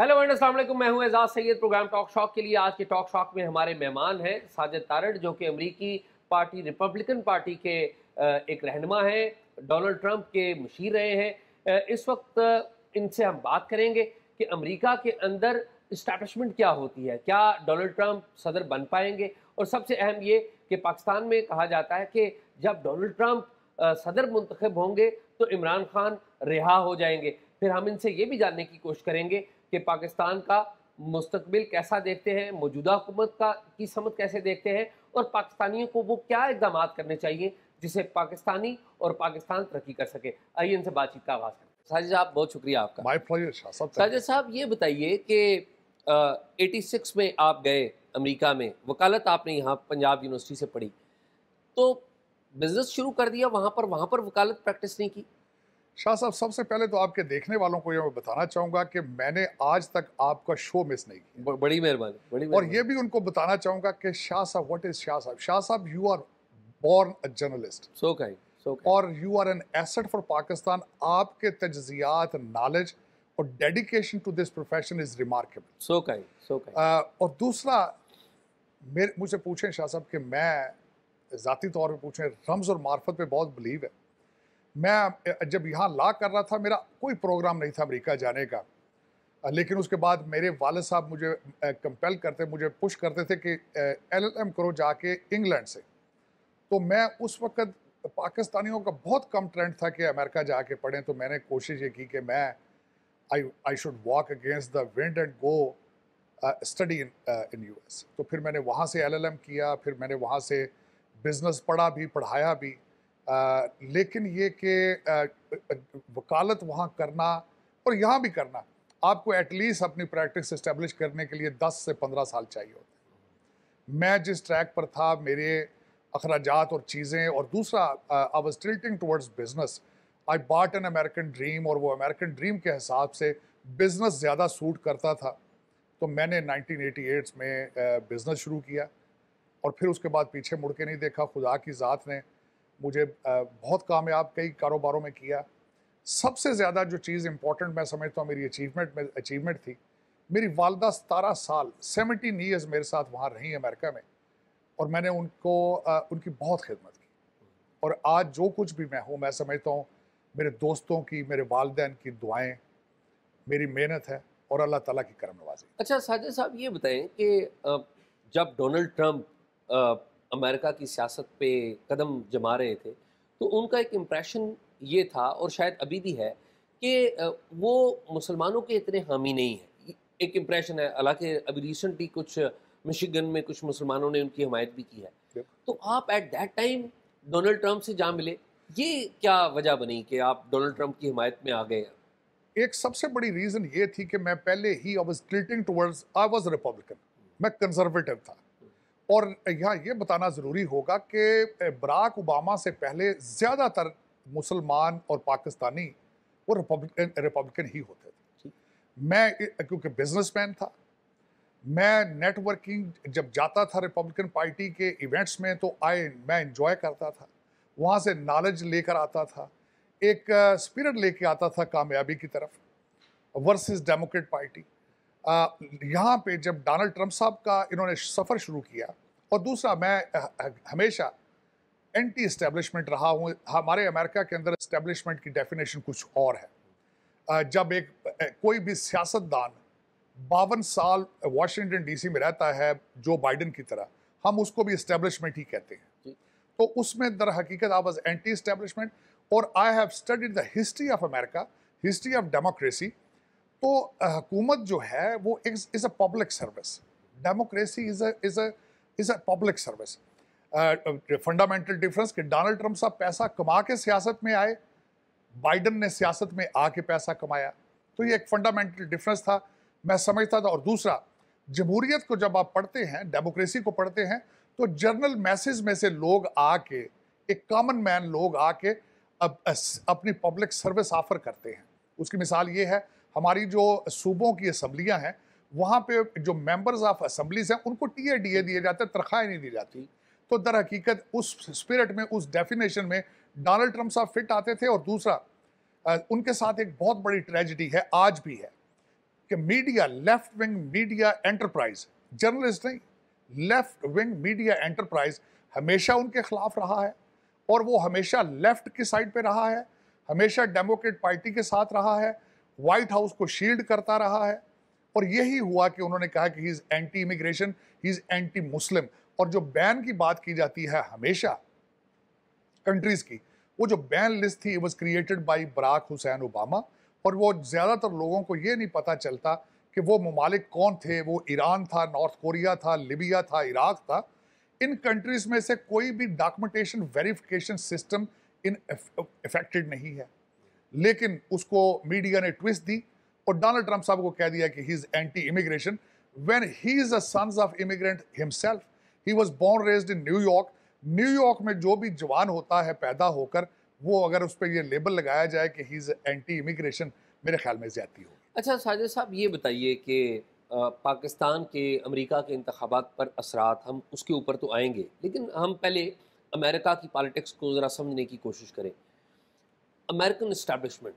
Hello and असल मैं हूं Ejaz Syed programme talk shock के लिए आज के टॉक शॉक में हमारे मेहमान हैं साजिद तारड़ जो कि अमरीकी पार्टी रिपब्लिकन पार्टी के एक रहनमा हैं डोनाल्ड ट्रंप के मशीर रहे हैं इस वक्त इनसे हम बात करेंगे कि अमेरिका के अंदर इस्टेबलिशमेंट क्या होती है क्या डोनाल्ड ट्रंप सदर बन पाएंगे और सबसे अहम ये कि पाकिस्तान में कहा जाता है कि जब डोनाल्ड ट्रंप सदर मंतखब होंगे तो इमरान खान रिहा हो जाएंगे फिर हम इनसे ये भी जानने की कोशिश करेंगे कि पाकिस्तान का मुस्तबिल कैसा देखते हैं मौजूदा हुकूमत का की समत कैसे देखते हैं और पाकिस्तानियों को वो क्या इकदाम करने चाहिए जिसे पाकिस्तानी और पाकिस्तान तरक्की कर सके आइए इनसे बातचीत का आगाज़ करें साजिद साहब बहुत शुक्रिया आपका माय प्लेजर साजिद साहब ये बताइए कि एटी सिक्स में आप गए अमेरिका में वकालत आपने यहाँ पंजाब यूनिवर्सिटी से पढ़ी तो बिज़नेस शुरू कर दिया वहाँ पर वहाँ पर वकालत प्रैक्टिस नहीं की शाह साहब सबसे पहले तो आपके देखने वालों को ये मैं बताना चाहूँगा कि मैंने आज तक आपका शो मिस नहीं किया बड़ी मेहरबानी बड़ी और ये भी उनको बताना चाहूँगा कि शाह साहब व्हाट इज़ शाह साहब शाह साहब you are born a journalist so kind और you are an asset for Pakistan आपके तजियात नॉलेज और dedication to this profession is remarkable so kind so और दूसरा मेरे मुझे पूछें शाह साहब कि मैं ज़ाती तौर पर पूछें रम्स और मार्फत पे बहुत बिलीव है मैं जब यहाँ ला कर रहा था मेरा कोई प्रोग्राम नहीं था अमेरिका जाने का लेकिन उसके बाद मेरे वाल साहब मुझे कंपेल करते मुझे पुश करते थे कि एल एम करो जाके इंग्लैंड से तो मैं उस वक्त पाकिस्तानियों का बहुत कम ट्रेंड था कि अमेरिका जाके पढ़ें तो मैंने कोशिश ये की कि मैं I I should walk against the wind and go study in in you तो फिर मैंने वहाँ से एल किया फिर मैंने वहाँ से बिज़नेस पढ़ा भी पढ़ाया भी आ, लेकिन ये कि वकालत वहाँ करना और यहाँ भी करना आपको एटलीस्ट अपनी प्रैक्टिस इस्टेब्लिश करने के लिए 10 से 15 साल चाहिए होते हैं मैं जिस ट्रैक पर था मेरे अखराज और चीज़ें और दूसरा I was tilting towards business I but an American dream और वो अमेरिकन ड्रीम के हिसाब से बिज़नेस ज़्यादा सूट करता था तो मैंने 1988 में बिज़नेस शुरू किया और फिर उसके बाद पीछे मुड़ के नहीं देखा खुदा की ज़ात ने मुझे बहुत कामयाब कई कारोबारों में किया सबसे ज़्यादा जो चीज़ इम्पोर्टेंट मैं समझता हूँ मेरी अचीवमेंट में अचीवमेंट थी मेरी वालदा सतारह साल सेवनटीन ईयर्स मेरे साथ वहाँ रही अमेरिका में और मैंने उनको उनकी बहुत खिदमत की और आज जो कुछ भी मैं हूँ मैं समझता हूँ मेरे दोस्तों की मेरे वालदेन की दुआएं मेरी मेहनत है और अल्लाह ताला की करम नवाजी अच्छा साजिद साहब ये बताएं कि जब डोनाल्ड ट्रंप अमेरिका की सियासत पे कदम जमा रहे थे तो उनका एक इम्प्रेशन ये था और शायद अभी भी है कि वो मुसलमानों के इतने हामी नहीं है एक इम्प्रेशन है हालांकि अभी रिसेंटली कुछ मिशिगन में कुछ मुसलमानों ने उनकी हमायत भी की है तो आप at that time Donald Trump से जा मिले ये क्या वजह बनी कि आप डोनाल्ड ट्रंप की हिमायत में आ गए एक सबसे बड़ी रीज़न ये थी कि मैं पहले ही I was tilting towards I was Republican मैं कंजर्वेटिव था और यहाँ ये बताना ज़रूरी होगा कि बराक ओबामा से पहले ज़्यादातर मुसलमान और पाकिस्तानी वो रिपब्लिकन रिपब्लिकन ही होते थे मैं क्योंकि बिजनेसमैन था मैं नेटवर्किंग जब जाता था रिपब्लिकन पार्टी के इवेंट्स में तो आई मैं इन्जॉय करता था वहाँ से नॉलेज लेकर आता था एक स्पिरिट लेके आता था कामयाबी की तरफ वर्सेस डेमोक्रेट पार्टी यहाँ पे जब डोनाल्ड ट्रंप साहब का इन्होंने सफ़र शुरू किया और दूसरा मैं हमेशा एंटी इस्टेब्लिशमेंट रहा हूँ हमारे अमेरिका के अंदर इस्टेब्लिशमेंट की डेफिनेशन कुछ और है जब एक कोई भी सियासतदान बावन साल वाशिंगटन डीसी में रहता है जो बाइडन की तरह हम उसको भी इस्टेब्लिशमेंट ही कहते हैं तो उसमें दर हकीकत आई वॉज एंटी इस्टेब्लिशमेंट और I have studied the history of America history of democracy तो हुकूमत जो है वो is a public service democracy is as is a public service fundamental difference कि डोनाल्ड ट्रंप साहब पैसा कमा के सियासत में आए बाइडन ने सियासत में आके पैसा कमाया तो ये एक फंडामेंटल डिफरेंस था मैं समझता था और दूसरा जमहूरियत को जब आप पढ़ते हैं डेमोक्रेसी को पढ़ते हैं तो जर्नल मैसेज में से लोग आके एक कॉमन मैन लोग आके अब अपनी पब्लिक सर्विस ऑफर करते हैं उसकी मिसाल ये है हमारी जो सूबों की असम्बलियाँ हैं वहाँ पे जो मेंबर्स ऑफ असम्बलीज हैं उनको टी ए डी ए दिए जाते हैं तरखाएँ नहीं दी जाती तो दर हकीकत उस स्पिरिट में उस डेफिनेशन में डोनाल्ड ट्रंप साहब फिट आते थे और दूसरा उनके साथ एक बहुत बड़ी ट्रेजिडी है आज भी है कि media left wing media enterprise journalist नहीं लेफ्ट विंग मीडिया एंटरप्राइज हमेशा उनके खिलाफ रहा है और वो हमेशा लेफ्ट की साइड पे रहा है हमेशा डेमोक्रेट पार्टी के साथ रहा है व्हाइट हाउस को शील्ड करता रहा है और यही हुआ कि उन्होंने कहा कि he is anti immigration he is anti Muslim और जो बैन की बात की जाती है हमेशा कंट्रीज़ की वो जो बैन लिस्ट थी was created by Barack Hussein Obama और वो ज़्यादातर लोगों को ये नहीं पता चलता कि वो ममालिक कौन थे वो ईरान था नॉर्थ कोरिया था लिबिया था इराक था इन कंट्रीज़ में से कोई भी documentation verification system in effected नहीं है लेकिन उसको मीडिया ने ट्विस्ट दी और डोनाल्ड ट्रंप साहब को कह दिया कि he is anti immigration when he is a sons of immigrant himself he was born raised in New York New York में जो भी जवान होता है पैदा होकर वो अगर उस पर यह लेबल लगाया जाए कि ही इज एंटी इमिग्रेशन मेरे ख्याल में ज्यादा हो अच्छा साजिद साहब ये बताइए कि पाकिस्तान के अमेरिका के इंतबात पर असरात हम उसके ऊपर तो आएंगे लेकिन हम पहले अमेरिका की पॉलिटिक्स को ज़रा समझने की कोशिश करें अमेरिकन इस्टेब्लिशमेंट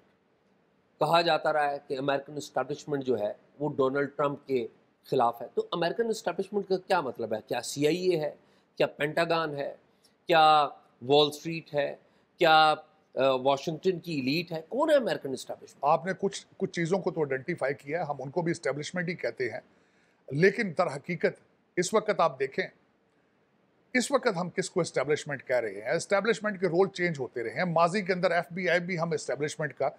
कहा जाता रहा है कि अमेरिकन इस्टेब्लिशमेंट जो है वो डोनाल्ड ट्रंप के ख़िलाफ़ है तो अमेरिकन इस्टेब्लिशमेंट का क्या मतलब है क्या सी है क्या पेंटागान है क्या वॉल स्ट्रीट है क्या वाशिंगटन की इलीट है कौन है अमेरिकन इस्टेब्लिशमेंट आपने कुछ कुछ चीज़ों को तो आइडेंटिफाई किया है हम उनको भी इस्टेब्लिशमेंट ही कहते हैं लेकिन दर हकीकत इस वक्त आप देखें इस वक्त हम किसको एस्टेब्लिशमेंट कह रहे हैं एस्टेब्लिशमेंट के रोल चेंज होते रहे हैं माजी के अंदर एफ भी हम एस्टेब्लिशमेंट का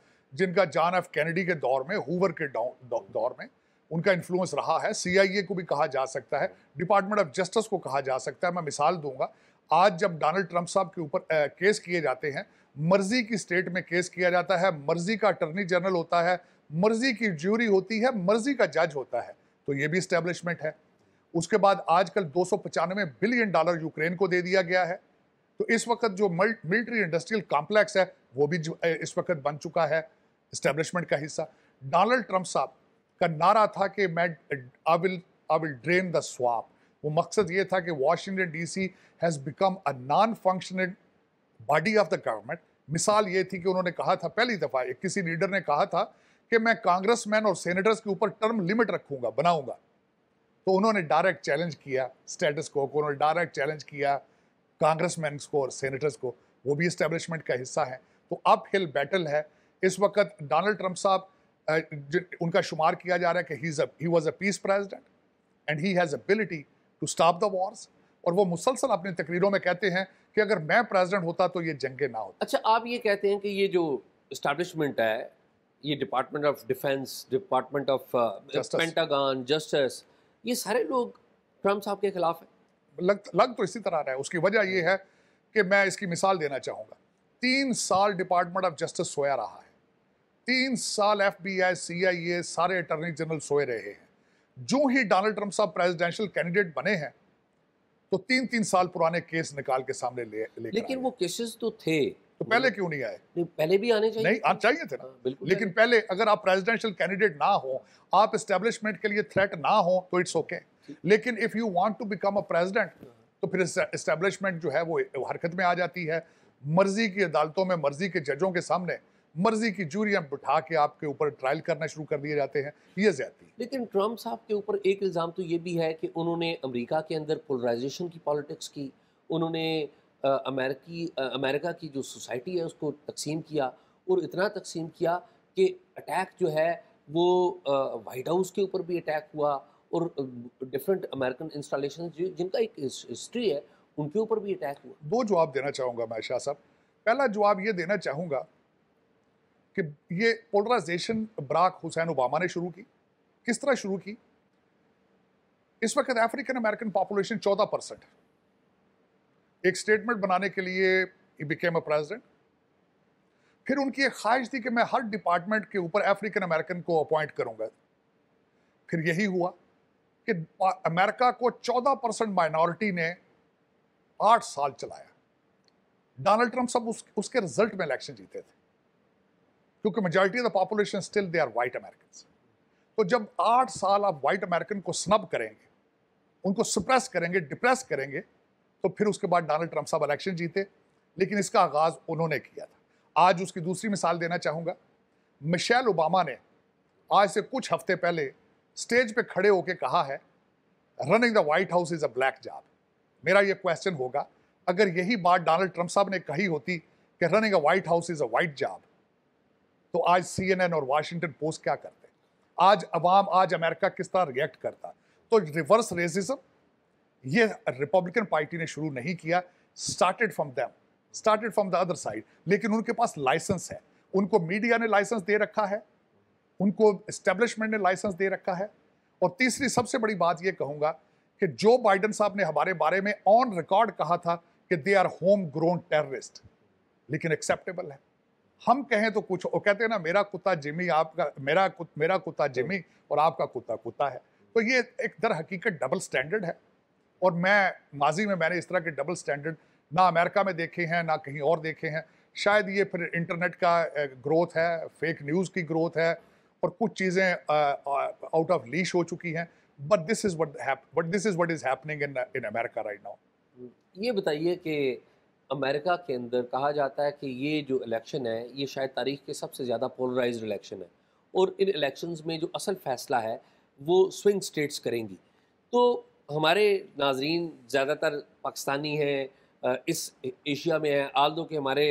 जिनका जान एफ कैनेडी के दौर में हुवर के दौर में उनका इन्फ्लुएंस रहा है सीआईए को भी कहा जा सकता है डिपार्टमेंट ऑफ जस्टिस को कहा जा सकता है मैं मिसाल दूंगा आज जब डोनाल्ड ट्रंप साहब के ऊपर केस किए जाते हैं मर्जी की स्टेट में केस किया जाता है मर्जी का अटर्नी जनरल होता है मर्जी की ज्यूरी होती है मर्जी का जज होता है तो ये भी इस्टेब्लिशमेंट है उसके बाद आजकल दो बिलियन डॉलर यूक्रेन को दे दिया गया है तो इस वक्त जो मिलिट्री इंडस्ट्रियल कॉम्प्लेक्स है वो भी इस वक्त बन चुका है इस्टेब्लिशमेंट का हिस्सा डोनाल्ड ट्रंप साहब का नारा था कि मैं I will I will drain the swamp वो मकसद ये था कि Washington DC has become a non functional body of the government मिसाल ये थी कि उन्होंने कहा था पहली दफ़ा किसी लीडर ने कहा था कि मैं कांग्रेसमैन और सेनेटर्स के ऊपर टर्म लिमिट रखूंगा बनाऊंगा तो उन्होंने डायरेक्ट चैलेंज किया स्टेटस को उन्होंने डायरेक्ट चैलेंज किया कांग्रेसमैन को और सेनेटर्स को वो भी इस्टेब्लिशमेंट का हिस्सा है तो अप हिल बैटल है इस वक्त डोनाल्ड ट्रंप साहब उनका शुमार किया जा रहा है कि he he was a peace president and he has ability to stop the wars और वो मुसलसल अपनी तकरीरों में कहते हैं कि अगर मैं प्रेसिडेंट होता तो ये जंगे ना होती अच्छा आप ये कहते हैं कि ये जो इस्टेब्लिशमेंट है ये department of defence department of Pentagon justice ये सारे लोग ट्रंप साहब के खिलाफ हैं लग लग तो इसी तरह रहा है उसकी वजह ये है कि मैं इसकी मिसाल देना चाहूँगा तीन साल डिपार्टमेंट ऑफ जस्टिस सोया रहा है तीन साल एफ बी आई सी आई ए सारे अटर्नी जनरल सोए रहे हैं जो ही डोनाल्ड ट्रंप साहब प्रेजिडेंशियल कैंडिडेट बने हैं तो तीन तीन साल पुराने केस निकाल के सामने ले, ले लेकिन वो केसेस तो थे तो पहले क्यों नहीं आए नहीं पहले भी आने चाहिए नहीं आने चाहिए थे ना हाँ, बिल्कुल लेकिन पहले अगर आप प्रेसिडेंशियल कैंडिडेट ना हो आप इस्टेब्लिशमेंट के लिए थ्रेट ना हो तो इट्स ओके लेकिन if you want to become a president तो फिर इस्टेब्लिशमेंट जो है वो हरकत में आ जाती है मर्जी की अदालतों में मर्जी के जजों के सामने मर्जी की जूरियां बिठा के आपके ऊपर ट्रायल करना शुरू कर दिए जाते हैं ये ज्यादा लेकिन ट्रंप साहब के ऊपर एक इल्ज़ाम तो ये भी है कि उन्होंने अमेरिका के अंदर पोलराइजेशन की पॉलिटिक्स की उन्होंने अमेरिकी अमेरिका की जो सोसाइटी है उसको तकसीम किया और इतना तकसीम किया कि अटैक जो है वो वाइट हाउस के ऊपर भी अटैक हुआ और डिफरेंट अमेरिकन इंस्टॉलेशन जिनका एक हिस्ट्री है उनके ऊपर भी अटैक हुआ दो जवाब देना चाहूँगा मैं शाह साहब पहला जवाब ये देना चाहूँगा कि ये पोलराइजेशन बराक हुसैन ओबामा ने शुरू की किस तरह शुरू की इस वक्त अफ्रीकन अमेरिकन पॉपुलेशन चौदह परसेंट है एक स्टेटमेंट बनाने के लिए ही बिकेम अ प्रेसिडेंट फिर उनकी एक ख्वाहिश थी कि मैं हर डिपार्टमेंट के ऊपर अफ्रीकन अमेरिकन को अपॉइंट करूंगा फिर यही हुआ कि अमेरिका को 14 परसेंट माइनॉरिटी ने आठ साल चलाया डोनाल्ड ट्रंप सब उस, उसके रिजल्ट में इलेक्शन जीते थे क्योंकि majority of the population still they are white American तो जब आठ साल आप वाइट अमेरिकन को स्नब करेंगे उनको सुप्रेस करेंगे डिप्रेस करेंगे तो फिर उसके बाद डोनाल्ड ट्रंप साहब इलेक्शन जीते लेकिन इसका आगाज उन्होंने किया था आज उसकी दूसरी मिसाल देना चाहूँगा मिशेल ओबामा ने आज से कुछ हफ्ते पहले स्टेज पे खड़े होकर कहा है running the White House is a black job मेरा ये क्वेश्चन होगा अगर यही बात डोनाल्ड ट्रंप साहब ने कही होती कि running a White House is a white job तो आज सी और वाशिंगटन पोस्ट क्या करते आज अवाम आज अमेरिका किस तरह रिएक्ट करता तो रिवर्स रेसिज्म ये रिपब्लिकन पार्टी ने शुरू नहीं किया started from them started from the other side लेकिन उनके पास लाइसेंस है उनको मीडिया ने लाइसेंस दे रखा है उनको एस्टेब्लिशमेंट ने लाइसेंस दे रखा है और तीसरी सबसे बड़ी बात ये कहूँगा कि जो बाइडन साहब ने हमारे बारे में ऑन रिकॉर्ड कहा था कि they are home grown terrorist लेकिन एक्सेप्टेबल है हम कहें तो कुछ और कहते हैं ना मेरा कुत्ता जिमी आपका मेरा कुत, मेरा कुत्ता जिमी और आपका कुत्ता कुत्ता है तो ये एक दर हकीकत डबल स्टैंडर्ड है और मैं माजी में मैंने इस तरह के डबल स्टैंडर्ड ना अमेरिका में देखे हैं ना कहीं और देखे हैं शायद ये फिर इंटरनेट का ग्रोथ है फेक न्यूज़ की ग्रोथ है और कुछ चीज़ें आउट ऑफ लीश हो चुकी हैं but this is but this is what is happening in in America right now ये बताइए कि अमेरिका के अंदर कहा जाता है कि ये जो इलेक्शन है ये शायद तारीख के सबसे ज़्यादा पोलराइज इलेक्शन है और इन इलेक्शंस में जो असल फैसला है वो स्विंग स्टेट्स करेंगी तो हमारे नाजरीन ज़्यादातर पाकिस्तानी हैं इस एशिया में हैं आल दो के हमारे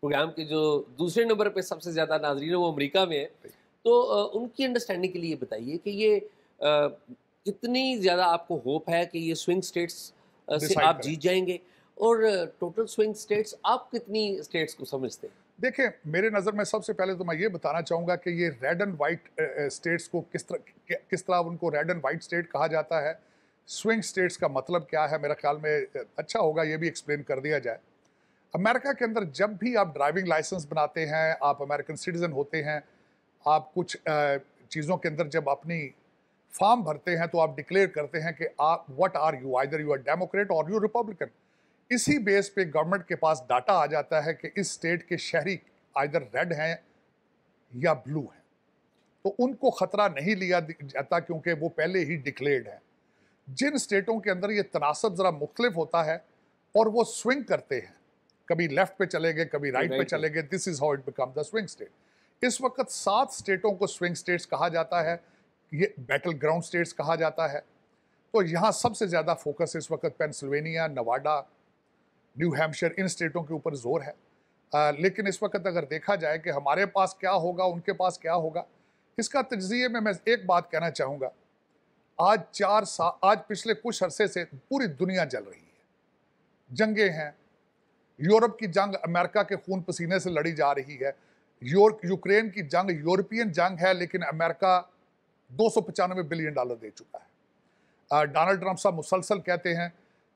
प्रोग्राम के जो दूसरे नंबर पे सबसे ज़्यादा नाजरीन है वो अमेरिका में है तो उनकी अंडरस्टैंडिंग के लिए बताइए कि ये कितनी ज़्यादा आपको होप है कि ये स्विंग स्टेट्स से आप जीत जाएंगे और टोटल स्विंग स्टेट्स आप कितनी स्टेट्स को समझते हैं देखिए मेरे नज़र में सबसे पहले तो मैं ये बताना चाहूँगा कि ये रेड एंड वाइट स्टेट्स को किस तरह किस तरह उनको रेड एंड वाइट स्टेट कहा जाता है स्विंग स्टेट्स का मतलब क्या है मेरा ख्याल में अच्छा होगा ये भी एक्सप्लेन कर दिया जाए अमेरिका के अंदर जब भी आप ड्राइविंग लाइसेंस बनाते हैं आप अमेरिकन सिटीज़न होते हैं आप कुछ चीज़ों के अंदर जब अपनी फॉर्म भरते हैं तो आप डिक्लेयर करते हैं कि आप what are you either you are Democrat और यू रिपब्लिकन इसी बेस पे गवर्नमेंट के पास डाटा आ जाता है कि इस स्टेट के शहरी आइदर रेड हैं या ब्लू हैं तो उनको ख़तरा नहीं लिया जाता क्योंकि वो पहले ही डिक्लेयर्ड हैं जिन स्टेटों के अंदर ये तनासब ज़रा मुख्तलिफ होता है और वो स्विंग करते हैं कभी लेफ्ट पे चले गए कभी राइट right पे चले गए this is how it become the swing state इस वक्त सात स्टेटों को स्विंग स्टेट्स कहा जाता है ये बैटल ग्राउंड स्टेट्स कहा जाता है तो यहाँ सबसे ज़्यादा फोकस इस वक्त पेंसिल्वेनिया नवाडा न्यू हैम्पशर इन स्टेटों के ऊपर जोर है आ, लेकिन इस वक्त अगर देखा जाए कि हमारे पास क्या होगा उनके पास क्या होगा इसका तजिए में मैं एक बात कहना चाहूँगा आज चार साल आज पिछले कुछ अरसे से पूरी दुनिया जल रही है जंगे हैं यूरोप की जंग अमेरिका के खून पसीने से लड़ी जा रही है यूक्रेन की जंग यूरोपियन जंग है लेकिन अमेरिका दो बिलियन डॉलर दे चुका है डोनाल्ड ट्रंप साहब मुसलसल कहते हैं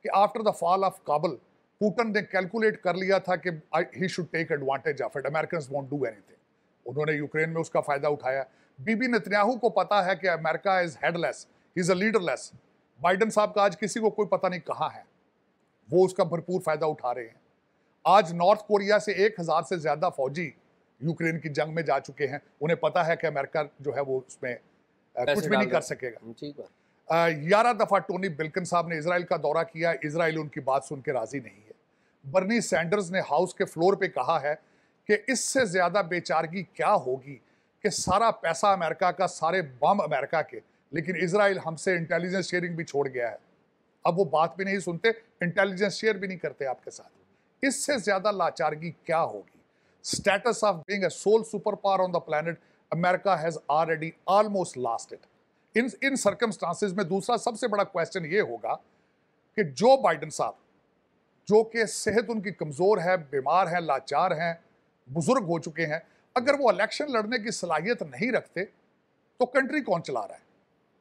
कि after the fall of Kabul Putin ने कैलकुलेट कर लिया था कि he should take advantage of it American won't do anything उन्होंने यूक्रेन में उसका फ़ायदा उठाया बीबी नेतन्याहू को पता है कि America is headless is a leaderless Biden साहब का आज किसी को कोई पता नहीं कहाँ है वो उसका भरपूर फायदा उठा रहे हैं आज नॉर्थ कोरिया से एक हजार से ज्यादा फौजी यूक्रेन की जंग में जा चुके हैं उन्हें पता है कि अमेरिका जो है वो उसमें कुछ भी नहीं कर सकेगा हम्म, ग्यारह दफा टोनी बिल्कन साहब ने इसराइल का दौरा किया इसराइल उनकी बात सुन के राजी नहीं है बर्नी सैंडर्स ने हाउस के फ्लोर पे कहा है कि इससे ज्यादा बेचारगी क्या होगी कि सारा पैसा अमेरिका का सारे बम अमेरिका के लेकिन इसराइल हमसे इंटेलिजेंस शेयरिंग भी छोड़ गया है अब वो बात भी नहीं सुनते इंटेलिजेंस शेयर भी नहीं करते आपके साथ इससे ज्यादा लाचारगी क्या होगी status of being sole super power on the planet America has already almost lost it in in circumstances में दूसरा सबसे बड़ा क्वेश्चन ये होगा कि जो बाइडन साहब जो कि सेहत उनकी कमज़ोर है बीमार है लाचार हैं बुज़ुर्ग हो चुके हैं अगर वो इलेक्शन लड़ने की सलाहियत नहीं रखते तो कंट्री कौन चला रहा है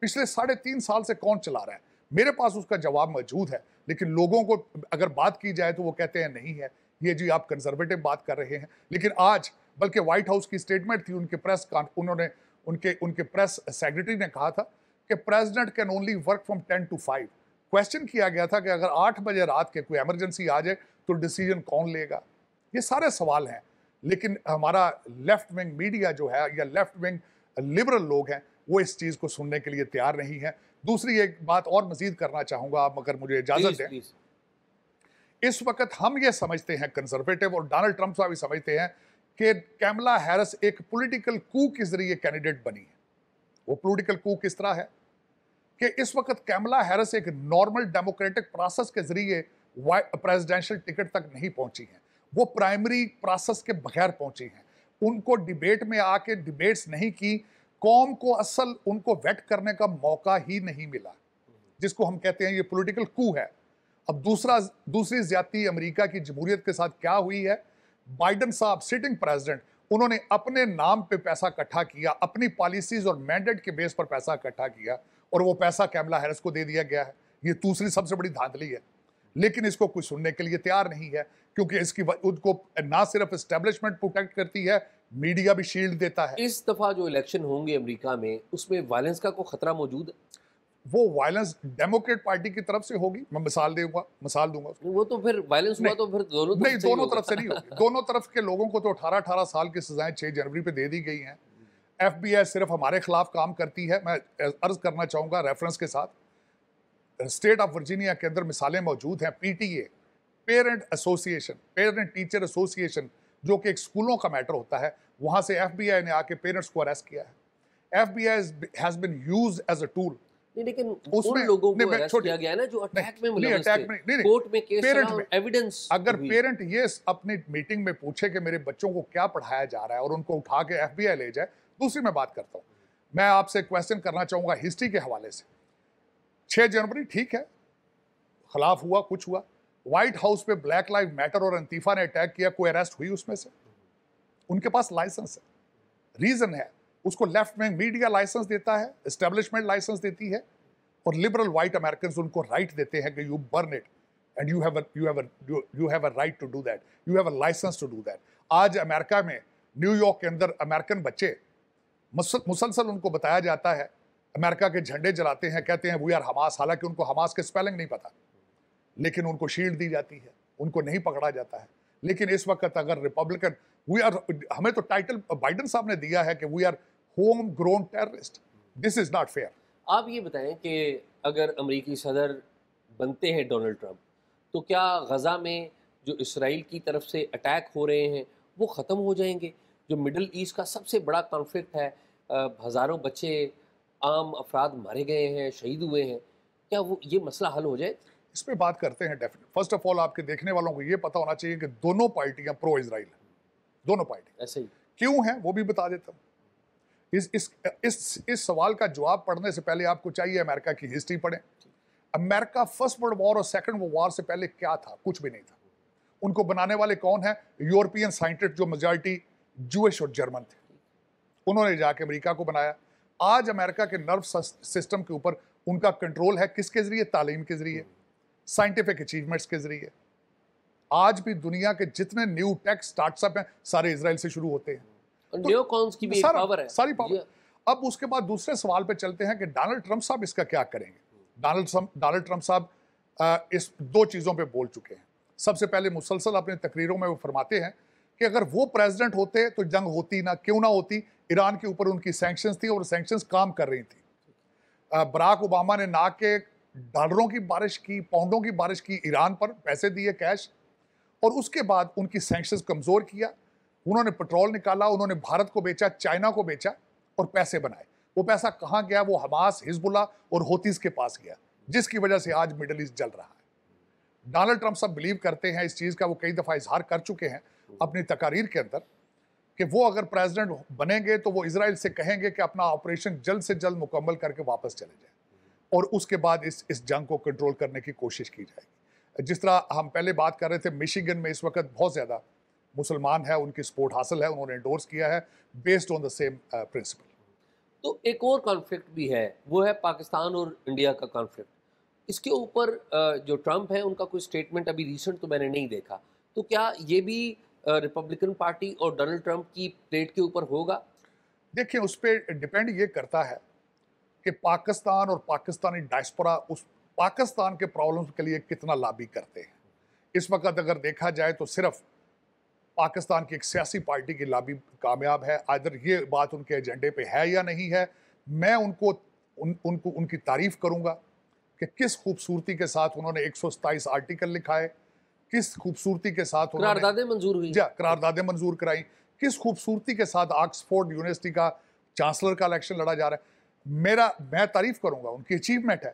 पिछले साढ़े तीन साल से कौन चला रहा है मेरे पास उसका जवाब मौजूद है लेकिन लोगों को अगर बात की जाए तो वो कहते हैं नहीं है ये जी आप कंजर्वेटिव बात कर रहे हैं लेकिन आज बल्कि व्हाइट हाउस की स्टेटमेंट थी उनके प्रेस उन्होंने उनके उनके प्रेस सेक्रेटरी ने कहा था कि president can only work from ten to five question किया गया था कि अगर आठ बजे रात के कोई एमरजेंसी आ जाए तो डिसीजन कौन लेगा ये सारे सवाल हैं लेकिन हमारा लेफ्ट विंग मीडिया जो है या लेफ्ट विंग लिबरल लोग हैं वो इस चीज़ को सुनने के लिए तैयार नहीं है दूसरी एक बात और मजीद करना चाहूँगा आप मगर मुझे इजाज़त दें इस वक्त हम ये समझते हैं कंजर्वेटिव और डोनाल्ड ट्रंप साहब ये समझते हैं कि कैमला हैरिस एक पॉलिटिकल कू के जरिए कैंडिडेट बनी है वो पॉलिटिकल कू किस तरह है कि इस वक्त कैमला हैरिस एक नॉर्मल डेमोक्रेटिक प्रोसेस के जरिए प्रेसिडेंशियल टिकट तक नहीं पहुंची हैं वो प्राइमरी प्रोसेस के बगैर पहुंची हैं उनको डिबेट में आके डिबेट्स नहीं की कौम को असल उनको वेट करने का मौका ही नहीं मिला जिसको हम कहते हैं ये पॉलिटिकल कू है अब दूसरा दूसरी ज्यादा अमेरिका की जमहूरियत के साथ क्या हुई है बाइडन साहब सिटिंग प्रेसिडेंट उन्होंने अपने नाम पे पैसा इकट्ठा किया अपनी पॉलिसीज और मैंडेट के बेस पर पैसा इकट्ठा किया और वो पैसा कैमला हैरिस को दे दिया गया है ये दूसरी सबसे बड़ी धांधली है लेकिन इसको कुछ सुनने के लिए तैयार नहीं है क्योंकि इसकी उनको ना सिर्फ इस्टेब्लिशमेंट प्रोटेक्ट करती है मीडिया भी शील्ड देता है इस दफा जो इलेक्शन होंगे अमेरिका में उसमें वायलेंस का कोई खतरा मौजूद है वो वायलेंस डेमोक्रेट पार्टी की तरफ से होगी मैं मिसाल दूंगा मिसाल दूंगा वो तो फिर वायलेंस हुआ तो फिर दोनों नहीं दोनों तरफ से नहीं होगी दोनों तरफ के लोगों को तो अठारह अठारह साल की सजाएं छह जनवरी पे दे दी गई हैं एफ सिर्फ हमारे खिलाफ काम करती है मैं अर्ज करना चाहूंगा रेफरेंस के साथ स्टेट ऑफ वर्जीनिया के अंदर मिसालें मौजूद हैं PTA parent association parent teacher association जो कि स्कूलों का मैटर होता है वहां से एफ ने आके पेरेंट्स को अरेस्ट किया है F B I has been use as a tool लेकिन लोगों को अगर पेरेंट ये अपनी मीटिंग में पूछे कि मेरे बच्चों को क्या पढ़ाया जा रहा है और उनको उठा के एफबीआई ले जाए दूसरी मैं बात करता हूँ मैं आपसे क्वेश्चन करना चाहूंगा हिस्ट्री के हवाले से छह जनवरी ठीक है खिलाफ हुआ कुछ हुआ व्हाइट हाउस पे ब्लैक लाइव मैटर और अंतीफा ने अटैक किया कोई अरेस्ट हुई उसमें से उनके पास लाइसेंस है रीजन है उसको लेफ्ट में मीडिया लाइसेंस देता है इस्टेब्लिशमेंट लाइसेंस देती है और लिबरल वाइट अमेरिकन उनको राइट देते हैं कि you burn it and you have you have you have a right to do that you have a licence to do that आज अमेरिका में न्यूयॉर्क के अंदर अमेरिकन बच्चे मुसलसल उनको बताया जाता है अमेरिका के झंडे जलाते हैं कहते हैं वी आर हमास हालांकि उनको हमास के स्पेलिंग नहीं पता लेकिन उनको शील्ड दी जाती है उनको नहीं पकड़ा जाता है लेकिन इस वक्त अगर रिपब्लिकन वी आर हमें तो टाइटल बाइडन साहब ने दिया है कि we are home grown terrorist this is not fair आप ये बताएं कि अगर अमरीकी सदर बनते हैं डोनाल्ड ट्रंप तो क्या गज़ा में जो इसराइल की तरफ से अटैक हो रहे हैं वो ख़त्म हो जाएंगे जो मिडल ईस्ट का सबसे बड़ा कॉन्फ्लिक्ट है हज़ारों बच्चे आम अफराद मारे गए हैं शहीद हुए हैं क्या वो ये मसला हल हो जाए इस पर बात करते हैं डेफिनेट फर्स्ट ऑफ ऑल आपके देखने वालों को ये पता होना चाहिए कि दोनों पार्टियां प्रो इसराइल हैं दोनों पार्टी ऐसे ही क्यों हैं वो भी बता देता हूँ इस इस इस इस सवाल का जवाब पढ़ने से पहले आपको चाहिए अमेरिका की हिस्ट्री पढ़ें अमेरिका फर्स्ट वर्ल्ड वॉर और सेकंड वर्ल्ड वॉर से पहले क्या था कुछ भी नहीं था उनको बनाने वाले कौन है यूरोपियन साइंटिस्ट जो मेजॉरिटी जूश और जर्मन थे उन्होंने जाके अमेरिका को बनाया आज अमेरिका के नर्व सिस्टम के ऊपर उनका कंट्रोल है किसके जरिए तालीम के जरिए साइंटिफिक अचीवमेंट्स के जरिए आज भी दुनिया के जितने न्यू टेक स्टार्टअप हैं सारे इसराइल से शुरू होते हैं तो, की भी सारा, पावर है सारी पावर अब उसके बाद दूसरे सवाल पे चलते हैं कि डोनाल्ड ट्रंप साहब इसका क्या करेंगे डोनाल्ड डोनाल्ड ट्रंप साहब इस दो चीज़ों पे बोल चुके हैं सबसे पहले मुसलसल अपने तकरीरों में वो फरमाते हैं कि अगर वो प्रेसिडेंट होते तो जंग होती ना क्यों ना होती ईरान के ऊपर उनकी सैंक्शंस थी और सैंक्शंस काम कर रही थी बराक ओबामा ने ना के डॉलरों की बारिश की पाउंडों की बारिश की ईरान पर पैसे दिए कैश और उसके बाद उनकी सेंक्शन कमज़ोर किया उन्होंने पेट्रोल निकाला उन्होंने भारत को बेचा चाइना को बेचा और पैसे बनाए वो पैसा कहाँ गया वो हमास हिजबुल्ला और होतीस के पास गया जिसकी वजह से आज मिडल ईस्ट जल रहा है डोनाल्ड ट्रंप सब बिलीव करते हैं इस चीज़ का वो कई दफ़ा इजहार कर चुके हैं अपनी तकारीर के अंदर कि वो अगर प्रेसिडेंट बनेंगे तो वो इसराइल से कहेंगे कि अपना ऑपरेशन जल्द से जल्द मुकम्मल करके वापस चले जाए और उसके बाद इस इस जंग को कंट्रोल करने की कोशिश की जाएगी जिस तरह हम पहले बात कर रहे थे मिशिगन में इस वक्त बहुत ज़्यादा मुसलमान है उनकी सपोर्ट हासिल है उन्होंने इंडोर्स किया है based on the same principle तो एक और कॉन्फ्लिक्ट भी है वो है पाकिस्तान और इंडिया का कॉन्फ्लिक्ट इसके ऊपर uh, जो ट्रंप है उनका कोई स्टेटमेंट अभी रिसेंट तो मैंने नहीं देखा तो क्या ये भी रिपब्लिकन uh, पार्टी और डोनाल्ड ट्रंप की प्लेट के ऊपर होगा देखिए उस पर डिपेंड ये करता है कि पाकिस्तान और पाकिस्तानी डायस्परा उस पाकिस्तान के प्रॉब्लम्स के लिए कितना लाबी करते हैं इस वक्त अगर देखा जाए तो सिर्फ पाकिस्तान की एक सियासी पार्टी की लाबी कामयाब है आदर ये बात उनके एजेंडे पे है या नहीं है मैं उनको उन, उनको उनकी तारीफ करूंगा कि किस खूबसूरती के साथ उन्होंने एक आर्टिकल लिखाए किस खूबसूरती के साथ करारदादें मंजूर हुई जी मंजूर कराई किस खूबसूरती के साथ ऑक्सफोर्ड यूनिवर्सिटी का चांसलर का इलेक्शन लड़ा जा रहा है मेरा मैं तारीफ करूंगा उनकी अचीवमेंट है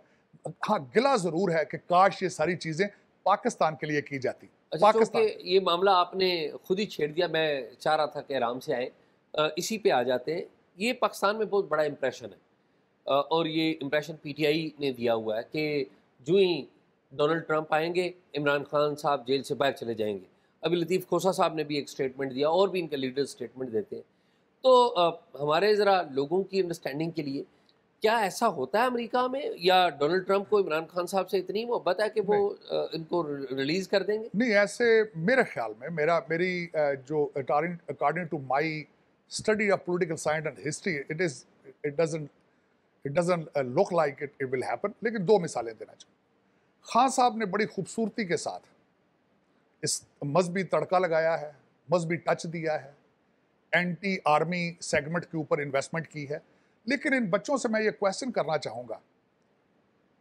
हाँ गिला जरूर है कि काश ये सारी चीजें पाकिस्तान के लिए की जाती अच्छा, तो पाकिस्तान तो ये मामला आपने खुद ही छेड़ दिया मैं चाह रहा था कि आराम से आए इसी पे आ जाते ये पाकिस्तान में बहुत बड़ा इम्प्रेशन है और ये इम्प्रेशन पीटीआई ने दिया हुआ है कि जो ही डोनाल्ड ट्रंप आएंगे इमरान खान साहब जेल से बाहर चले जाएंगे अभी लतीफ़ खोसा साहब ने भी एक स्टेटमेंट दिया और भी इनके लीडर स्टेटमेंट देते हैं तो हमारे ज़रा लोगों की अंडरस्टैंडिंग के लिए क्या ऐसा होता है अमेरिका में या डोनाल्ड ट्रंप को इमरान खान साहब से इतनी मोहब्बत है कि वो इनको रिलीज कर देंगे नहीं ऐसे मेरे ख्याल में मेरा मेरी जो according to my study of political science and history it is it doesn't it doesn't look like it it will happen लेकिन दो मिसालें देना चाहूँ खान साहब ने बड़ी खूबसूरती के साथ इस मजहबी तड़का लगाया है मजहबी टच दिया है एंटी आर्मी सेगमेंट के ऊपर इन्वेस्टमेंट की है लेकिन इन बच्चों से मैं ये क्वेश्चन करना चाहूँगा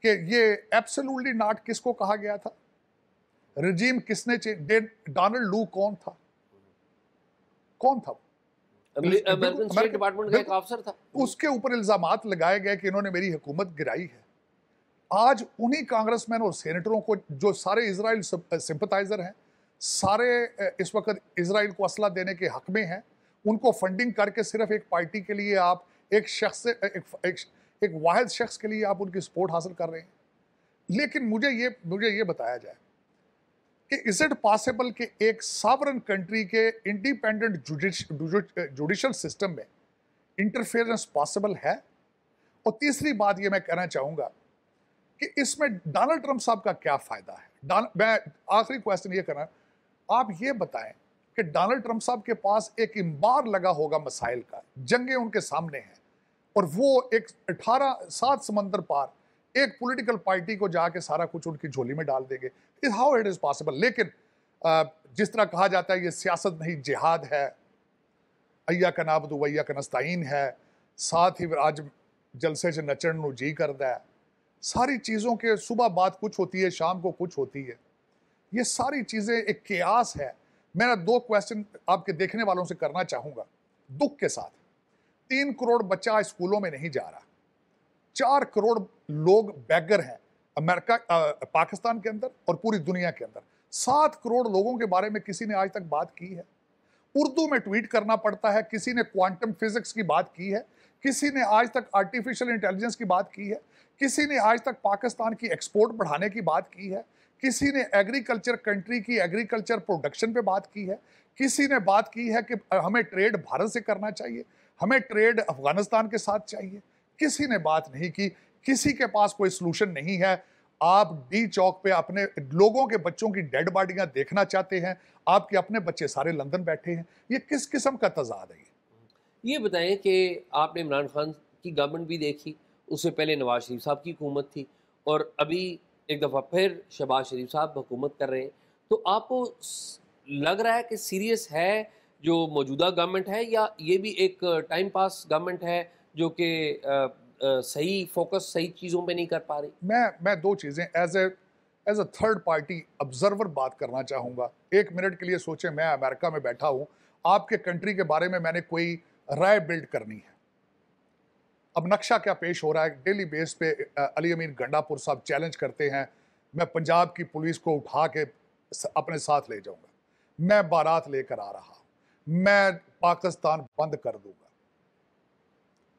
कि ये एब्सोल्युटली नॉट किसको कहा गया था रजीम किसने डोनाल्ड लू कौन था कौन था डिपार्टमेंट का अफसर था उसके ऊपर इल्जाम लगाए गए कि इन्होंने मेरी हुकूमत गिराई है आज उन्हीं कांग्रेसमैन और सेनेटरों को जो सारे इसराइल सिंपथाइजर हैं सारे इस वक्त इसराइल को असला देने के हक में हैं उनको फंडिंग करके सिर्फ एक पार्टी के लिए आप एक शख्स से एक, एक, एक वाहिद शख्स के लिए आप उनकी सपोर्ट हासिल कर रहे हैं लेकिन मुझे ये मुझे ये बताया जाए कि इज इट पॉसिबल कि एक सावरन कंट्री के इंडिपेंडेंट जुडिशल सिस्टम में इंटरफेरेंस पॉसिबल है और तीसरी बात ये मैं कहना चाहूँगा कि इसमें डोनाल्ड ट्रंप साहब का क्या फ़ायदा है मैं आखिरी क्वेश्चन ये करना आप ये बताएं कि डोनाल्ड ट्रंप साहब के पास एक इम्बार लगा होगा मसाइल का जंगे उनके सामने हैं और वो एक अठारह सात समंदर पार एक पॉलिटिकल पार्टी को जाके सारा कुछ उनकी झोली में डाल देंगे is how it is possible लेकिन जिस तरह कहा जाता है ये सियासत नहीं जिहाद है अय्या का नाबदू वैया का नस्ताइन है साथ ही आज जलसे से नचण नु जी करता है सारी चीज़ों के सुबह बात कुछ होती है शाम को कुछ होती है ये सारी चीज़ें एक क्यास है मेरा दो क्वेश्चन आपके देखने वालों से करना चाहूँगा दुख के साथ तीन करोड़ बच्चा स्कूलों में नहीं जा रहा चार करोड़ लोग बैगर हैं अमेरिका पाकिस्तान के अंदर और पूरी दुनिया के अंदर सात करोड़ लोगों के बारे में किसी ने आज तक बात की है उर्दू में ट्वीट करना पड़ता है किसी ने क्वांटम फिजिक्स की बात की है किसी ने आज तक आर्टिफिशियल इंटेलिजेंस की बात की है किसी ने आज तक पाकिस्तान की एक्सपोर्ट बढ़ाने की बात की है किसी ने एग्रीकल्चर कंट्री की एग्रीकल्चर प्रोडक्शन पे बात की है किसी ने बात की है कि हमें ट्रेड भारत से करना चाहिए हमें ट्रेड अफगानिस्तान के साथ चाहिए किसी ने बात नहीं की किसी के पास कोई सलूशन नहीं है आप डी चौक पे अपने लोगों के बच्चों की डेड बॉडियां देखना चाहते हैं आपके अपने बच्चे सारे लंदन बैठे हैं ये किस किस्म का तजाद है ये ये बताएं कि आपने इमरान खान की गवर्नमेंट भी देखी उससे पहले नवाज शरीफ साहब की हुकूमत थी और अभी एक दफ़ा फिर शहबाज शरीफ साहब हुकूमत कर रहे हैं तो आपको लग रहा है कि सीरियस है जो मौजूदा गवर्नमेंट है या ये भी एक टाइम पास गवर्नमेंट है जो कि सही फोकस सही चीज़ों पे नहीं कर पा रही मैं मैं दो चीज़ें as a as a third party observer बात करना चाहूँगा एक मिनट के लिए सोचें मैं अमेरिका में बैठा हूँ आपके कंट्री के बारे में मैंने कोई राय बिल्ड करनी है अब नक्शा क्या पेश हो रहा है डेली बेस पे अली अमीन गंडापुर साहब चैलेंज करते हैं मैं पंजाब की पुलिस को उठा के अपने साथ ले जाऊंगा मैं बारात लेकर आ रहा हूँ मैं पाकिस्तान बंद कर दूंगा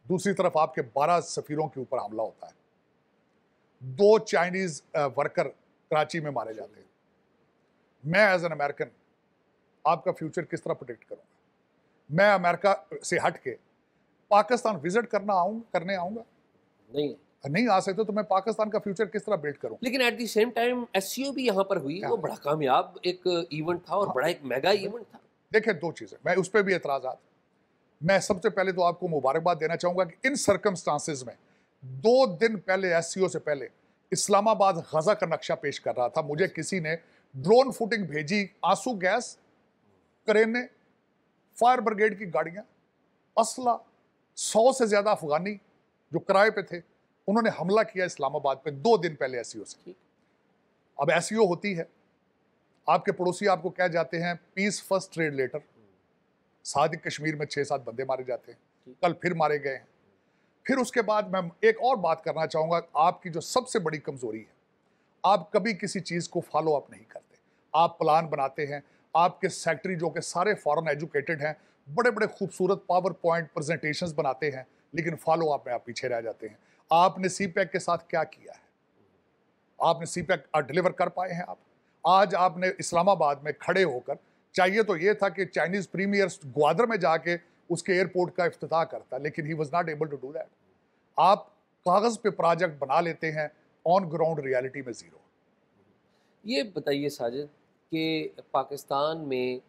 दूसरी तरफ आपके 12 सफीरों के ऊपर हमला होता है दो चाइनीज वर्कर कराची में मारे जाते हैं मैं एज एन अमेरिकन आपका फ्यूचर किस तरह प्रोटेक्ट करूंगा मैं अमेरिका से हट के पाकिस्तान विजिट करना आऊंगा करने आऊंगा नहीं नहीं आ सकते तो मैं पाकिस्तान का फ्यूचर किस तरह बिल्ड करूं लेकिन at the same time as भी यहां पर हुई वो बड़ा कामयाब एक इवेंट था और हाँ, बड़ा एक मेगा हाँ। इवेंट था देखें दो चीज़ें मैं उस पर भी एतराज़ा मैं सबसे पहले तो आपको मुबारकबाद देना चाहूँगा कि इन सर्कमस्टांसिस में दो दिन पहले एस से पहले इस्लामाबाद गजा का नक्शा पेश कर रहा था मुझे किसी ने ड्रोन फुटिंग भेजी आंसू गैस करेने फायर ब्रिगेड की गाड़ियाँ असला सौ से ज़्यादा अफगानी जो किराए पे थे उन्होंने हमला किया इस्लामाबाद पे दो दिन पहले एस से अब एस होती है आपके पड़ोसी आपको कह जाते हैं पीस फर्स्ट ट्रेड लेटर साथ ही कश्मीर में छः सात बंदे मारे जाते हैं कल फिर मारे गए हैं फिर उसके बाद मैं एक और बात करना चाहूँगा आपकी जो सबसे बड़ी कमज़ोरी है आप कभी किसी चीज़ को फॉलो अप नहीं करते आप प्लान बनाते हैं आपके सेक्रेटरी जो कि सारे फॉरन एजुकेटेड हैं बड़े बड़े खूबसूरत पावर पॉइंट प्रजेंटेशन बनाते हैं लेकिन फॉलो अप में आप पीछे रह जाते हैं आपने सी के साथ क्या किया है आपने सी डिलीवर कर पाए हैं आप आज आपने इस्लामाबाद में खड़े होकर चाहिए तो ये था कि चाइनीज़ प्रीमियर ग्वादर में जाके उसके एयरपोर्ट का अफ्ताह करता लेकिन he was not able to do that आप कागज़ पे प्रोजेक्ट बना लेते हैं ऑन ग्राउंड रियलिटी में ज़ीरो ये बताइए साजिद कि पाकिस्तान में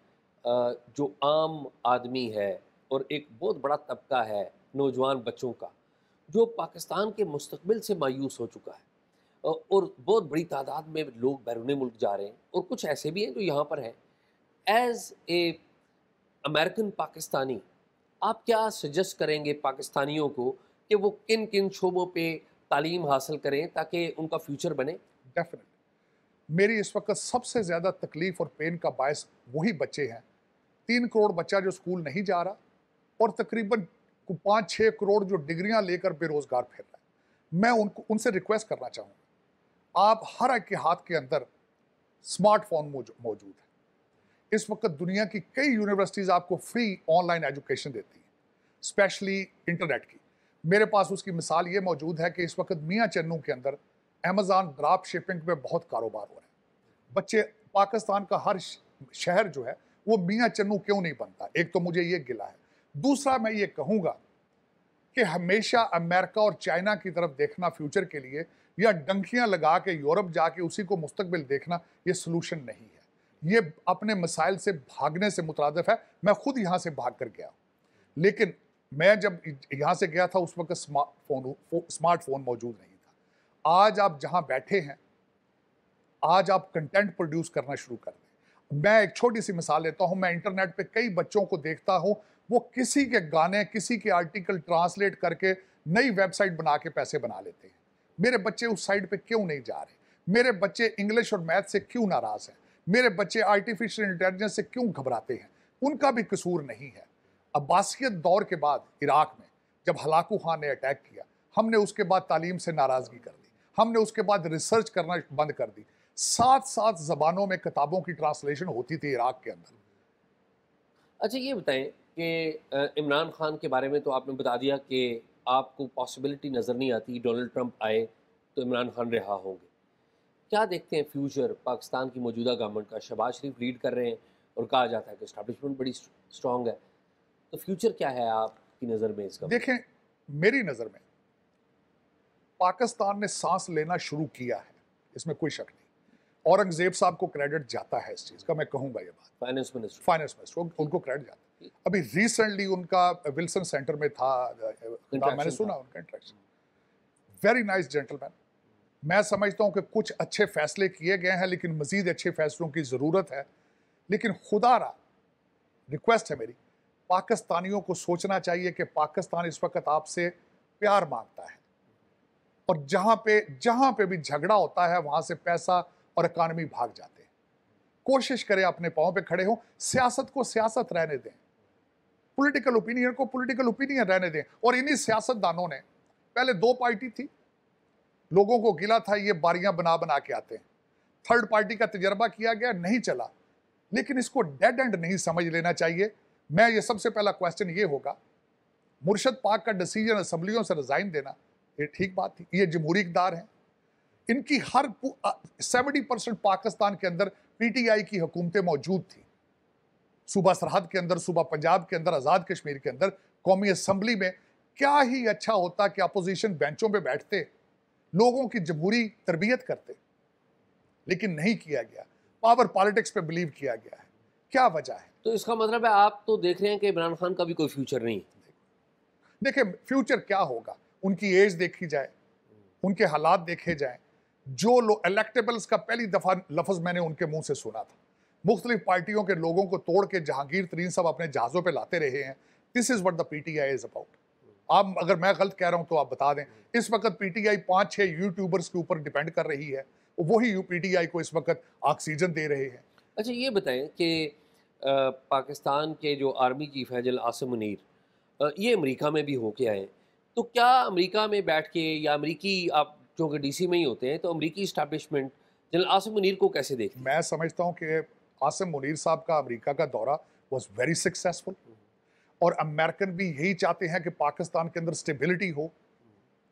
जो आम आदमी है और एक बहुत बड़ा तबका है नौजवान बच्चों का जो पाकिस्तान के मुस्तबिल से मायूस हो चुका है और बहुत बड़ी तादाद में लोग बैरून मुल्क जा रहे हैं और कुछ ऐसे भी हैं जो यहाँ पर हैं एज़ ए अमेरिकन पाकिस्तानी आप क्या सजेस्ट करेंगे पाकिस्तानियों को कि वो किन किन शोबों पे तालीम हासिल करें ताकि उनका फ्यूचर बने डेफिनेट मेरी इस वक्त सबसे ज़्यादा तकलीफ़ और पेन का बायस वही बच्चे हैं तीन करोड़ बच्चा जो स्कूल नहीं जा रहा और तकरीबन पाँच छः करोड़ जो डिग्रियां लेकर बेरोज़गार फिर रहा है मैं उनको उनसे रिक्वेस्ट करना चाहूँगा आप हर एक के हाथ के अंदर स्मार्टफोन मौजूद है इस वक्त दुनिया की कई यूनिवर्सिटीज़ आपको फ्री ऑनलाइन एजुकेशन देती हैं स्पेशली इंटरनेट की मेरे पास उसकी मिसाल ये मौजूद है कि इस वक्त मियाँ चन्नू के अंदर अमेज़ान ड्राप शिपिंग में बहुत कारोबार हो रहा है बच्चे पाकिस्तान का हर शहर जो है वो मियाँ चन्नू क्यों नहीं बनता एक तो मुझे ये गिला है दूसरा मैं ये कहूँगा कि हमेशा अमेरिका और चाइना की तरफ देखना फ्यूचर के लिए या डंकियां लगा के यूरोप जाके उसी को मुस्तबिल देखना ये सोलूशन नहीं है ये अपने मसाइल से भागने से मुतरदफ है मैं खुद यहाँ से भाग कर गया लेकिन मैं जब यहाँ से गया था उस वक्त स्मार्टफोन स्मार्टफोन मौजूद नहीं था आज आप जहाँ बैठे हैं आज आप कंटेंट प्रोड्यूस करना शुरू कर दें मैं एक छोटी सी मिसाल लेता हूँ मैं इंटरनेट पे कई बच्चों को देखता हूँ वो किसी के गाने किसी के आर्टिकल ट्रांसलेट करके नई वेबसाइट बना के पैसे बना लेते हैं मेरे बच्चे उस साइड पे क्यों नहीं जा रहे मेरे बच्चे इंग्लिश और मैथ से क्यों नाराज हैं मेरे बच्चे आर्टिफिशियल इंटेलिजेंस से क्यों घबराते हैं उनका भी कसूर नहीं है अब्बासियत दौर के बाद इराक में जब हलाकू खान ने अटैक किया हमने उसके बाद तालीम से नाराज़गी कर दी हमने उसके बाद रिसर्च करना बंद कर दी सात सात जबानों में किताबों की ट्रांसलेशन होती थी इराक के अंदर अच्छा ये बताएं कि इमरान खान के बारे में तो आपने बता दिया कि आपको पॉसिबिलिटी नज़र नहीं आती डोनाल्ड ट्रंप आए तो इमरान खान रिहा होंगे क्या देखते हैं फ्यूचर पाकिस्तान की मौजूदा गवर्नमेंट का शहबाज शरीफ लीड कर रहे हैं और कहा जाता है कि स्टैब्लिशमेंट बड़ी स्ट्रॉन्ग है तो फ्यूचर क्या है आपकी नज़र में इसका देखें मेरी नज़र में पाकिस्तान ने सांस लेना शुरू किया है इसमें कोई शक नहीं औरंगजेब साहब को क्रेडिट जाता है इस चीज़ का मैं कहूँगा ये बात फाइनेंस मिनिस्टर फाइनेंस मिनिस्टर उनको क्रेडिट जाता है अभी रिसेंटली उनका विल्सन सेंटर में था, था मैंने सुना उनका इंटरेक्शन वेरी नाइस जेंटलमैन मैं समझता हूँ कि कुछ अच्छे फैसले किए गए हैं लेकिन मजीद अच्छे फैसलों की ज़रूरत है लेकिन खुदा रहा रिक्वेस्ट है मेरी पाकिस्तानियों को सोचना चाहिए कि पाकिस्तान इस वक्त आपसे प्यार मांगता है और जहाँ पे जहाँ पे भी झगड़ा होता है वहाँ से पैसा और इकानमी भाग जाते हैं कोशिश करें अपने पाँव पे खड़े हों सियासत को सियासत रहने दें पॉलिटिकल ओपिनियन को पॉलिटिकल ओपिनियन रहने दें और इन्हीं सियासतदानों ने पहले दो पार्टी थी लोगों को गिला था ये बारियां बना बना के आते हैं थर्ड पार्टी का तजर्बा किया गया नहीं चला लेकिन इसको डेड एंड नहीं समझ लेना चाहिए मैं ये सबसे पहला क्वेश्चन ये होगा मुर्शद पाक का डिसीजन असम्बलियों से रिजाइन देना ये ठीक बात थी ये जमहूरी इकदार हैं इनकी हर सेवेंटी परसेंट पाकिस्तान के अंदर पीटीआई की हुकूमतें मौजूद थी सूबा सरहद के अंदर सूबा पंजाब के अंदर आज़ाद कश्मीर के अंदर कौमी असम्बली में क्या ही अच्छा होता कि अपोजिशन बेंचों पर बैठते लोगों की जमहूरी तरबियत करते लेकिन नहीं किया गया पावर पॉलिटिक्स पे बिलीव किया गया है क्या वजह है तो इसका मतलब है आप तो देख रहे हैं कि इमरान खान का भी कोई फ्यूचर नहीं देखिए फ्यूचर क्या होगा उनकी एज देखी जाए उनके हालात देखे जाए जो लोग इलेक्टेबल्स का पहली दफ़ा लफ्ज़ मैंने उनके मुंह से सुना था मुख्तलिफ पार्टियों के लोगों को तोड़ के जहांगीर तरीन साहब अपने जहाज़ों पर लाते रहे हैं this is what the P T I is about आप अगर मैं गलत कह रहा हूँ तो आप बता दें इस वक्त पी टी आई पाँच छः यूट्यूबर्स के ऊपर डिपेंड कर रही है वही यू पी टी आई को इस वक्त ऑक्सीजन दे रहे हैं अच्छा ये बताएं कि पाकिस्तान के जो आर्मी चीफ है जल आसम मुनीर ये अमरीका में भी होके आए तो क्या अमरीका में बैठ के या अमरीकी आप चूँकि डी सी में ही होते हैं तो अमरीकी इस्टबलिशमेंट जनरल आसम मुनीर को कैसे देखें मैं समझता हूँ कि आसिम मुनीर साहब का अमेरिका का दौरा वॉज वेरी सक्सेसफुल और अमेरिकन भी यही चाहते हैं कि पाकिस्तान के अंदर स्टेबिलिटी हो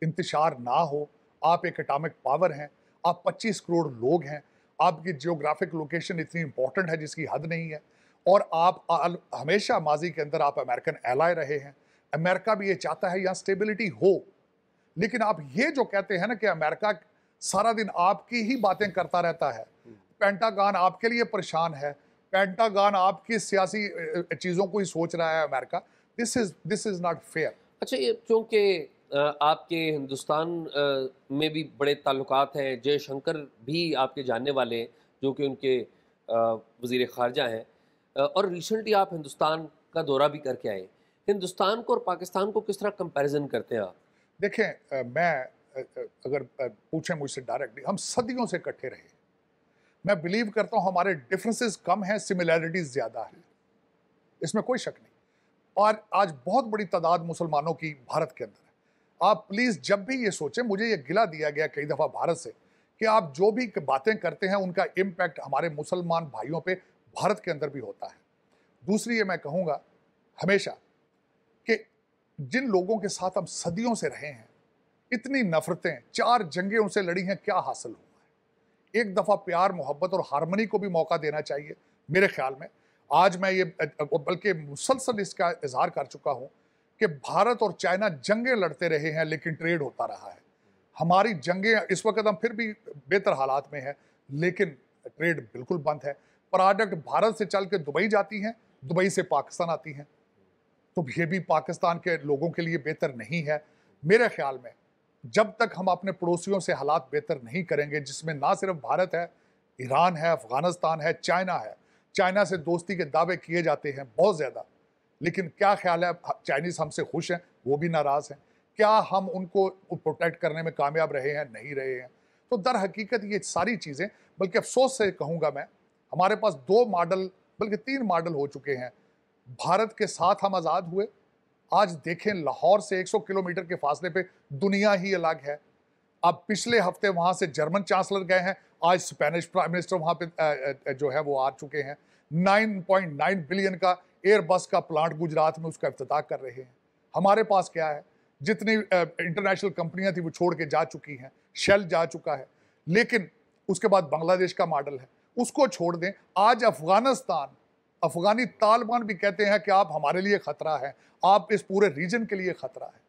इंतशार ना हो आप एक अटामिक पावर हैं आप पच्चीस करोड़ लोग हैं आपकी जियोग्राफिक लोकेशन इतनी इंपॉर्टेंट है जिसकी हद नहीं है और आप आल, हमेशा माजी के अंदर आप अमेरिकन एलाय रहे हैं अमेरिका भी ये चाहता है यहाँ स्टेबिलिटी हो लेकिन आप ये जो कहते हैं ना कि अमेरिका सारा दिन आपकी ही बातें करता रहता है पेंटागान आपके लिए परेशान है पेंटागान आपकी सियासी चीज़ों को ही सोच रहा है America this is this is not fair अच्छा ये चूँकि आपके हिंदुस्तान में भी बड़े ताल्लुक हैं जय शंकर भी आपके जानने वाले हैं जो कि उनके वजीर खारजा हैं और रिसेंटली आप हिंदुस्तान का दौरा भी करके आए हिंदुस्तान को और पाकिस्तान को किस तरह कंपैरिजन करते हैं आप देखें मैं अगर पूछें मुझसे डायरेक्टली हम सदियों से इकट्ठे रहे मैं बिलीव करता हूँ हमारे डिफरेंसेस कम हैं सिमिलैरिटीज़ ज़्यादा हैं इसमें कोई शक नहीं और आज बहुत बड़ी तादाद मुसलमानों की भारत के अंदर है आप प्लीज़ जब भी ये सोचें मुझे ये गिला दिया गया कई दफ़ा भारत से कि आप जो भी बातें करते हैं उनका इम्पैक्ट हमारे मुसलमान भाइयों पर भारत के अंदर भी होता है दूसरी ये मैं कहूँगा हमेशा कि जिन लोगों के साथ हम सदियों से रहे हैं इतनी नफरतें चार जंगें उनसे लड़ी हैं क्या हासिल हो एक दफ़ा प्यार मोहब्बत और हारमोनी को भी मौका देना चाहिए मेरे ख्याल में आज मैं ये बल्कि मुसलसल इसका इजहार कर चुका हूँ कि भारत और चाइना जंगें लड़ते रहे हैं लेकिन ट्रेड होता रहा है हमारी जंगें इस वक्त हम फिर भी बेहतर हालात में हैं लेकिन ट्रेड बिल्कुल बंद है प्रोडक्ट भारत से चल के दुबई जाती हैं दुबई से पाकिस्तान आती हैं तो ये भी पाकिस्तान के लोगों के लिए बेहतर नहीं है मेरे ख्याल में जब तक हम अपने पड़ोसियों से हालात बेहतर नहीं करेंगे जिसमें ना सिर्फ भारत है ईरान है अफगानिस्तान है चाइना है चाइना से दोस्ती के दावे किए जाते हैं बहुत ज़्यादा लेकिन क्या ख्याल है हाँ, चाइनीज़ हमसे खुश हैं वो भी नाराज़ हैं क्या हम उनको प्रोटेक्ट करने में कामयाब रहे हैं नहीं रहे हैं तो दर हकीकत ये सारी चीज़ें बल्कि अफसोस से कहूँगा मैं हमारे पास दो मॉडल बल्कि तीन मॉडल हो चुके हैं भारत के साथ हम आज़ाद हुए आज देखें लाहौर से 100 किलोमीटर के फासले पे दुनिया ही अलग है अब पिछले हफ्ते वहां से जर्मन चांसलर गए हैं आज स्पेनिश प्राइम मिनिस्टर वहां पे जो है वो आ चुके हैं 9.9 बिलियन का एयरबस का प्लांट गुजरात में उसका अफ्ताह कर रहे हैं हमारे पास क्या है जितनी इंटरनेशनल कंपनियां थी वो छोड़ के जा चुकी हैं शेल जा चुका है लेकिन उसके बाद बांग्लादेश का मॉडल है उसको छोड़ दें आज अफगानिस्तान अफगानी तालिबान भी कहते हैं कि आप हमारे लिए ख़तरा हैं आप इस पूरे रीजन के लिए ख़तरा है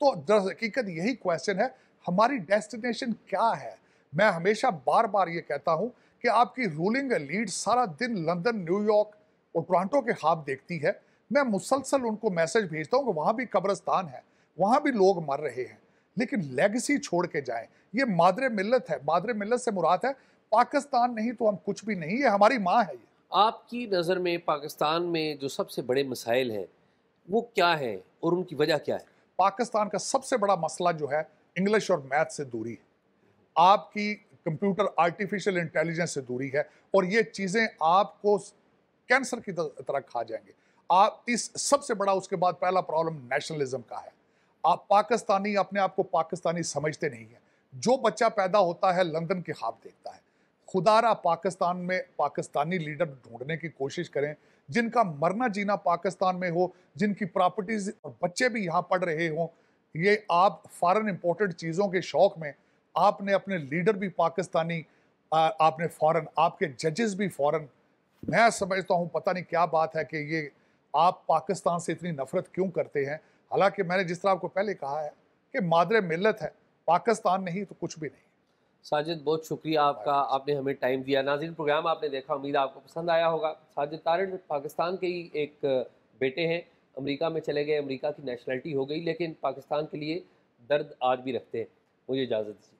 तो दर हकीकत यही क्वेश्चन है हमारी डेस्टिनेशन क्या है मैं हमेशा बार बार ये कहता हूँ कि आपकी रूलिंग लीड सारा दिन लंदन न्यूयॉर्क और टोरंटो के खाब देखती है मैं मुसलसल उनको मैसेज भेजता हूँ कि वहाँ भी कब्रस्तान है वहाँ भी लोग मर रहे हैं लेकिन लेगेसी छोड़ के जाएं ये मादरे मिलत है मादरे मिलत से मुराद है पाकिस्तान नहीं तो हम कुछ भी नहीं है हमारी माँ है ये आपकी नज़र में पाकिस्तान में जो सबसे बड़े मसाइल हैं वो क्या हैं और उनकी वजह क्या है पाकिस्तान का सबसे बड़ा मसला जो है इंग्लिश और मैथ से दूरी है आपकी कंप्यूटर आर्टिफिशियल इंटेलिजेंस से दूरी है और ये चीज़ें आपको कैंसर की तरह खा जाएंगे आप इस सबसे बड़ा उसके बाद पहला प्रॉब्लम नेशनलिज्म का है आप पाकिस्तानी अपने आप को पाकिस्तानी समझते नहीं हैं जो बच्चा पैदा होता है लंदन के खाब देखता है खुदारा पाकिस्तान में पाकिस्तानी लीडर ढूंढने की कोशिश करें जिनका मरना जीना पाकिस्तान में हो जिनकी प्रॉपर्टीज और बच्चे भी यहाँ पढ़ रहे हों ये आप फॉरेन इम्पोर्टेड चीज़ों के शौक में आपने अपने लीडर भी पाकिस्तानी आपने फॉरेन आपके जजेस भी फॉरेन मैं समझता हूँ पता नहीं क्या बात है कि ये आप पाकिस्तान से इतनी नफरत क्यों करते हैं हालांकि मैंने जिस तरह आपको पहले कहा है कि मादरे मिलत है पाकिस्तान नहीं तो कुछ भी नहीं साजिद बहुत शुक्रिया आपका आपने हमें टाइम दिया नाजिन प्रोग्राम आपने देखा उम्मीद आपको पसंद आया होगा साजिद तारण पाकिस्तान के ही एक बेटे हैं अमेरिका में चले गए अमेरिका की नेशनलिटी हो गई लेकिन पाकिस्तान के लिए दर्द आज भी रखते हैं मुझे इजाज़त दीजिए